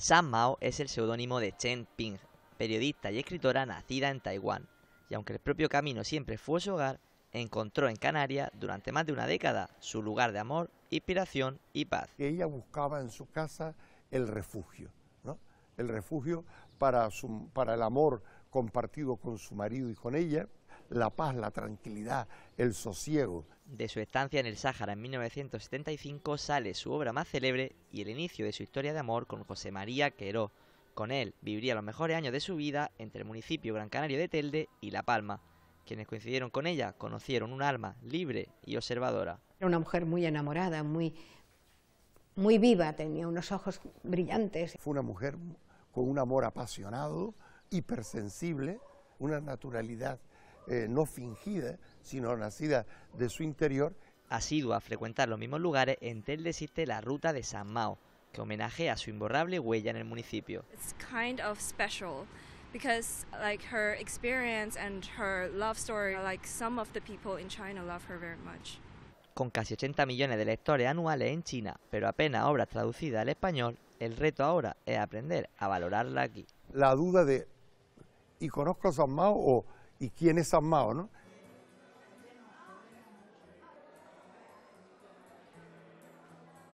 Sam Mao es el seudónimo de Chen Ping, periodista y escritora nacida en Taiwán, y aunque el propio camino siempre fue su hogar, encontró en Canarias durante más de una década su lugar de amor, inspiración y paz. Ella buscaba en su casa el refugio, el refugio para, su, para el amor compartido con su marido y con ella, la paz, la tranquilidad, el sosiego. De su estancia en el Sáhara en 1975 sale su obra más célebre y el inicio de su historia de amor con José María Queró. Con él viviría los mejores años de su vida entre el municipio Gran Canario de Telde y La Palma. Quienes coincidieron con ella conocieron un alma libre y observadora. Era una mujer muy enamorada, muy, muy viva, tenía unos ojos brillantes. Fue una mujer con un amor apasionado, hipersensible, una naturalidad eh, no fingida, sino nacida de su interior. Asidua a frecuentar los mismos lugares, en Tel existe la ruta de San Mao, que homenajea su imborrable huella en el municipio. China Con casi 80 millones de lectores anuales en China, pero apenas obras traducidas al español, el reto ahora es aprender a valorarla aquí. La duda de ¿y conozco a San Mao o y quién es amado, ¿no?